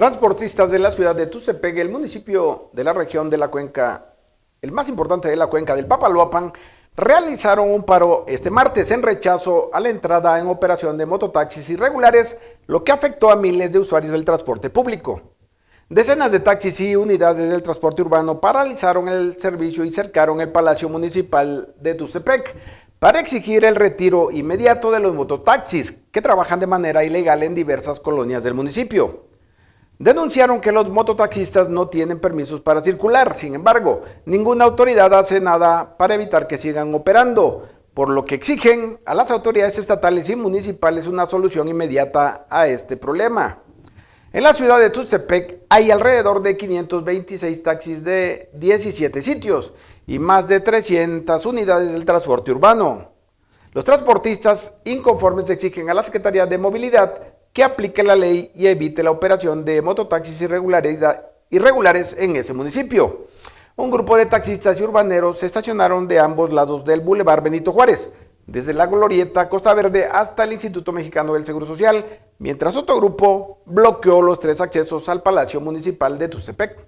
Transportistas de la ciudad de Tuxtepec, el municipio de la región de la cuenca, el más importante de la cuenca del Papaloapan, realizaron un paro este martes en rechazo a la entrada en operación de mototaxis irregulares, lo que afectó a miles de usuarios del transporte público. Decenas de taxis y unidades del transporte urbano paralizaron el servicio y cercaron el Palacio Municipal de Tuxtepec para exigir el retiro inmediato de los mototaxis que trabajan de manera ilegal en diversas colonias del municipio denunciaron que los mototaxistas no tienen permisos para circular. Sin embargo, ninguna autoridad hace nada para evitar que sigan operando, por lo que exigen a las autoridades estatales y municipales una solución inmediata a este problema. En la ciudad de Tuxtepec hay alrededor de 526 taxis de 17 sitios y más de 300 unidades del transporte urbano. Los transportistas inconformes exigen a la Secretaría de Movilidad aplique la ley y evite la operación de mototaxis irregulares en ese municipio. Un grupo de taxistas y urbaneros se estacionaron de ambos lados del Boulevard Benito Juárez, desde la Glorieta Costa Verde hasta el Instituto Mexicano del Seguro Social, mientras otro grupo bloqueó los tres accesos al Palacio Municipal de Tuxtepec.